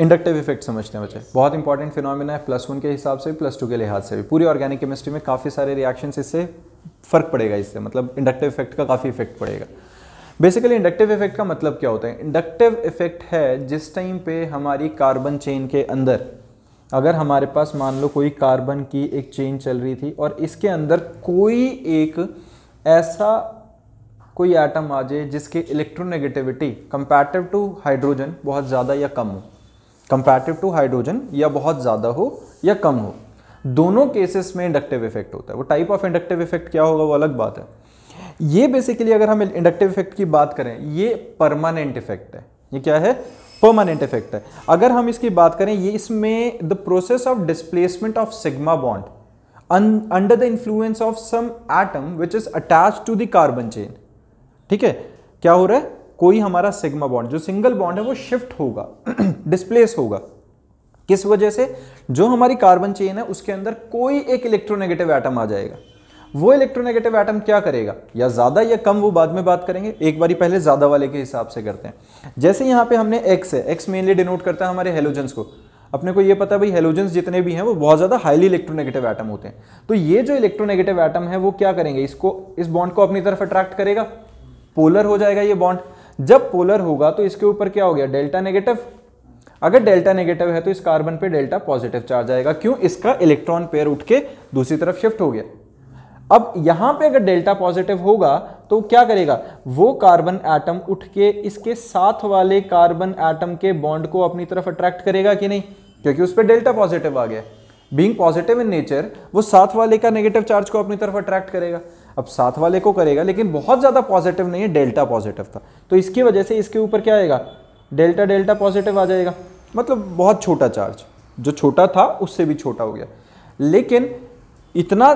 inductive effect समझते हैं बच्चे बहुत इंपॉर्टेंट फिनोमिना है प्लस वन के हिसाब से प्लस टू के लिहाज से भी पूरी ऑर्गेनिक केमिस्ट्री में काफ़ी सारे रिएक्शन इससे फ़र्क पड़ेगा इससे मतलब इंडक्टिव इफेक्ट का काफ़ी इफेक्ट पड़ेगा बेसिकली इंडक्टिव इफेक्ट का मतलब क्या होता है इंडक्टिव इफेक्ट है जिस टाइम पे हमारी कार्बन चेन के अंदर अगर हमारे पास मान लो कोई कार्बन की एक चेन चल रही थी और इसके अंदर कोई एक ऐसा कोई एटम आ जाए जिसके इलेक्ट्रोनेगेटिविटी कंपेटिव टू हाइड्रोजन बहुत ज़्यादा या कम हो कंपेरेटिव टू हाइड्रोजन या बहुत ज़्यादा हो या कम हो दोनों केसेस में इंडक्टिव इफेक्ट होता है वो टाइप ऑफ इंडक्टिव इफेक्ट क्या होगा वो अलग बात है ये बेसिकली अगर हम इंडक्टिव इफेक्ट की बात करें ये परमानेंट इफेक्ट है ये क्या है परमानेंट इफेक्ट है अगर हम इसकी बात करें ये इसमें the process of displacement of sigma bond under the influence of some atom which is attach to the carbon chain ठीक है क्या हो रहा है कोई हमारा सिग्मा बॉन्ड जो सिंगल बॉन्ड है वो शिफ्ट होगा डिस्प्लेस होगा किस वजह से जो हमारी कार्बन चेन है उसके अंदर कोई एक इलेक्ट्रोनेगेटिव एटम आ जाएगा वो इलेक्ट्रोनेगेटिव एटम क्या करेगा या ज़्यादा या कम वो बाद में बात करेंगे एक बारी पहले ज़्यादा वाले के हिसाब से करते हैं जैसे यहां पे हमने एक्स है एक्स मेनली डिनोट करता है हमारे हेलोजेंस को अपने को ये पता भाई हेलोजेंस जितने भी हैं वो बहुत ज़्यादा हाईली इलेक्ट्रोनेगेटिव एटम होते हैं तो ये जो इलेक्ट्रोनेगेटिव एटम है वो क्या करेंगे इसको इस बॉन्ड को अपनी तरफ अट्रैक्ट करेगा पोलर हो जाएगा ये बॉन्ड जब पोलर होगा तो इसके ऊपर क्या हो गया डेल्टा नेगेटिव अगर डेल्टा नेगेटिव है तो इस कार्बन पे डेल्टा पॉजिटिव चार्ज आएगा क्यों इसका इलेक्ट्रॉन पेयर उठ के दूसरी तरफ शिफ्ट हो गया अब यहां पे अगर डेल्टा पॉजिटिव होगा तो क्या करेगा वो कार्बन एटम उठ के इसके साथ वाले कार्बन एटम के बॉन्ड को अपनी तरफ अट्रैक्ट करेगा कि नहीं क्योंकि उस पर डेल्टा पॉजिटिव आ गया बींग पॉजिटिव इन नेचर वो साथ वाले का नेगेटिव चार्ज को अपनी तरफ अट्रैक्ट करेगा अब साथ वाले को करेगा लेकिन बहुत ज़्यादा पॉजिटिव नहीं है डेल्टा पॉजिटिव था तो इसकी वजह से इसके ऊपर क्या आएगा डेल्टा डेल्टा पॉजिटिव आ जाएगा मतलब बहुत छोटा चार्ज जो छोटा था उससे भी छोटा हो गया लेकिन इतना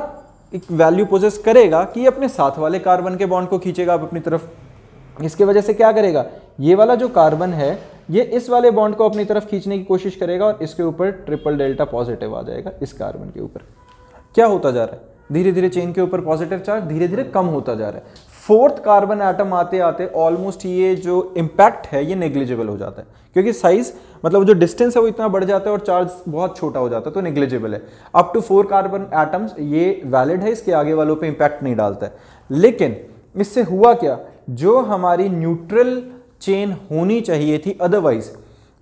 एक वैल्यू पोजेस करेगा कि अपने साथ वाले कार्बन के बॉन्ड को खींचेगा आप अपनी तरफ इसके वजह से क्या करेगा ये वाला जो कार्बन है ये इस वाले बॉन्ड को अपनी तरफ खींचने की कोशिश करेगा और इसके ऊपर ट्रिपल डेल्टा पॉजिटिव आ जाएगा इस कार्बन के ऊपर क्या होता जा रहा है धीरे धीरे चेन के ऊपर पॉजिटिव चार्ज धीरे धीरे कम होता जा रहा है फोर्थ कार्बन एटम आते आते ऑलमोस्ट ये जो इम्पैक्ट है ये नेग्लिजिबल हो जाता है क्योंकि साइज मतलब जो डिस्टेंस है वो इतना बढ़ जाता है और चार्ज बहुत छोटा हो जाता है तो नेग्लिजिबल है up to four carbon atoms ये वैलिड है इसके आगे वालों पे इम्पैक्ट नहीं डालता है लेकिन इससे हुआ क्या जो हमारी न्यूट्रल चेन होनी चाहिए थी otherwise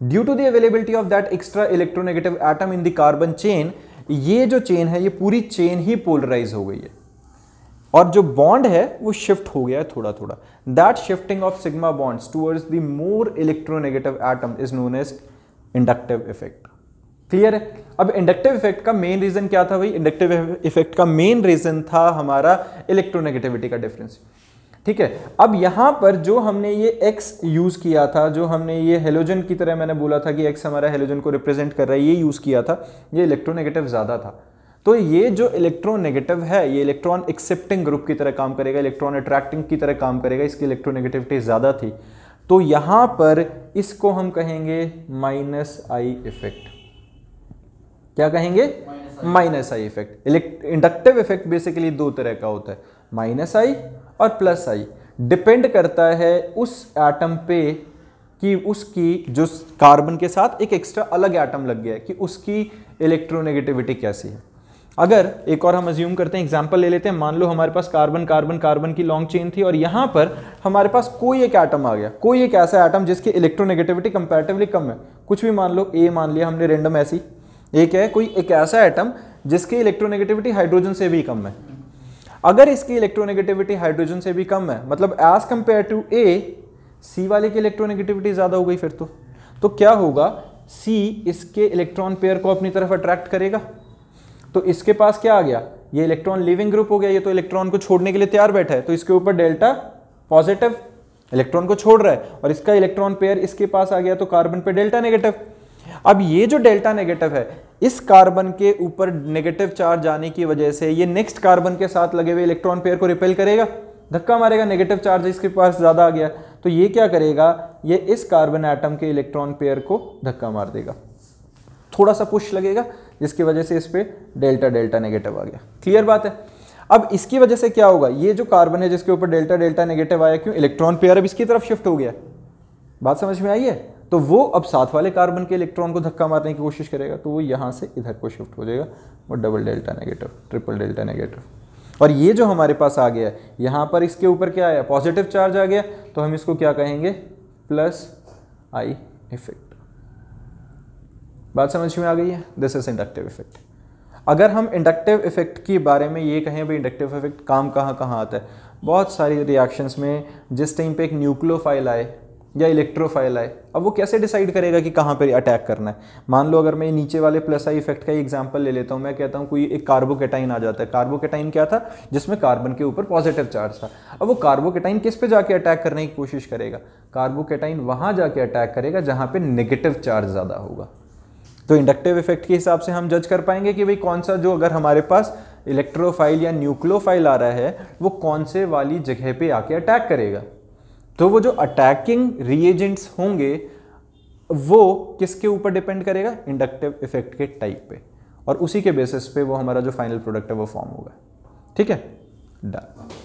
due to the availability of that extra electronegative atom in the carbon chain ये जो चेन है ये पूरी चेन ही पोलराइज हो गई है और जो बॉन्ड है वो शिफ्ट हो गया है थोड़ा थोड़ा that shifting of sigma bonds towards the more electronegative atom is known as inductive effect clear है अब इंडक्टिव इफेक्ट का मेन रीजन क्या था भाई इंडक्टिव इफेक्ट का मेन रीजन था हमारा इलेक्ट्रोनेगेटिविटी का डिफरेंस ठीक है अब यहां पर जो हमने ये x यूज़ किया था जो हमने ये हेलोजन की तरह मैंने बोला था कि x हमारा हेलोजन को रिप्रेजेंट कर रहा है ये यूज़ किया था ये इलेक्ट्रोनेगेटिव ज़्यादा था तो ये जो इलेक्ट्रोनेगेटिव है ये इलेक्ट्रॉन एक्सेप्टिंग ग्रुप की तरह काम करेगा इलेक्ट्रॉन अट्रैक्टिंग की तरह काम करेगा इसकी इलेक्ट्रोनेगेटिविटी ज़्यादा थी तो यहां पर इसको हम कहेंगे माइनस आई इफेक्ट क्या कहेंगे minus I effect inductive effect basically दो तरह का होता है माइनस आई और प्लस आई डिपेंड करता है उस एटम पे कि उसकी जो कार्बन के साथ एक एक्स्ट्रा अलग एटम लग गया है कि उसकी इलेक्ट्रोनेगेटिविटी कैसी है अगर एक और हम अज्यूम करते हैं एग्जाम्पल ले लेते हैं मान लो हमारे पास कार्बन कार्बन कार्बन की लॉन्ग चेन थी और यहाँ पर हमारे पास कोई एक एटम आ गया कोई एक ऐसा एटम जिसकी इलेक्ट्रोनेगेटिविटी कंपेरेटिवली कम है कुछ भी मान लो ए मान लिया हमने रेंडम ऐसी एक है कोई एक ऐसा एटम जिसकी इलेक्ट्रोनेगेटिविटी हाइड्रोजन से भी कम है अगर इसकी इलेक्ट्रोनेगेटिविटी हाइड्रोजन से भी कम है मतलब as compare to A C वाले की इलेक्ट्रोनेगेटिविटी ज़्यादा हो गई फिर तो तो क्या होगा सी इसके इलेक्ट्रॉन पेयर को अपनी तरफ अट्रैक्ट करेगा तो इसके पास क्या आ गया ये इलेक्ट्रॉन लिविंग ग्रुप हो गया ये तो इलेक्ट्रॉन को छोड़ने के लिए तैयार बैठा है तो इसके ऊपर डेल्टा पॉजिटिव इलेक्ट्रॉन को छोड़ रहा है और इसका इलेक्ट्रॉन पेयर इसके पास आ गया तो कार्बन पे डेल्टा नेगेटिव अब ये जो डेल्टा नेगेटिव है इस कार्बन के ऊपर नेगेटिव चार्ज आने की वजह से ये नेक्स्ट कार्बन के साथ लगे हुए इलेक्ट्रॉन पेयर को रिपेल करेगा धक्का मारेगा नेगेटिव चार्ज इसके पास ज़्यादा आ गया तो ये क्या करेगा ये इस कार्बन एटम के इलेक्ट्रॉन पेयर को धक्का मार देगा थोड़ा सा पुश लगेगा जिसकी वजह से इस पर डेल्टा डेल्टा नेगेटिव आ गया क्लियर बात है अब इसकी वजह से क्या होगा ये जो कार्बन है जिसके ऊपर डेल्टा डेल्टा नेगेटिव आया क्यों इलेक्ट्रॉन पेयर अब इसकी तरफ शिफ्ट हो गया बात समझ में आई है तो वो अब साथ वाले कार्बन के इलेक्ट्रॉन को धक्का मारने की कोशिश करेगा तो वो यहाँ से इधर को शिफ्ट हो जाएगा वो double delta negative triple delta negative और ये जो हमारे पास आ गया यहाँ पर इसके ऊपर क्या आया पॉजिटिव चार्ज आ गया तो हम इसको क्या कहेंगे प्लस आई इफेक्ट बात समझ में आ गई है दिस इज इंडक्टिव इफेक्ट अगर हम इंडक्टिव इफेक्ट के बारे में ये कहें भाई इंडक्टिव इफेक्ट काम कहाँ कहाँ आता है बहुत सारी रिएक्शंस में जिस टाइम पे एक न्यूक्लियोफाइल आए या इलेक्ट्रोफाइल आए अब वो कैसे डिसाइड करेगा कि कहाँ पर अटैक करना है मान लो अगर मैं नीचे वाले प्लस आई इफेक्ट का ही एग्जाम्पल ले लेता हूँ मैं कहता हूँ कोई एक कार्बोकेटाइन आ जाता है कार्बोकेटाइन क्या था जिसमें कार्बन के ऊपर पॉजिटिव चार्ज था अब वो कार्बोकेटाइन किस पे जाके अटैक करने की कोशिश करेगा कार्बोकेटाइन वहाँ जाके अटैक करेगा जहाँ पर नेगेटिव चार्ज ज़्यादा होगा तो इंडक्टिव इफेक्ट के हिसाब से हम जज कर पाएंगे कि भाई कौन सा जो अगर हमारे पास इलेक्ट्रोफाइल या न्यूक्लियोफाइल आ रहा है वो कौन से वाली जगह पे आके अटैक करेगा तो वो जो अटैकिंग रिएजेंट्स होंगे वो किसके ऊपर डिपेंड करेगा इंडक्टिव इफेक्ट के टाइप पे और उसी के बेसिस पे वो हमारा जो फाइनल प्रोडक्ट है वो फॉर्म होगा ठीक है डन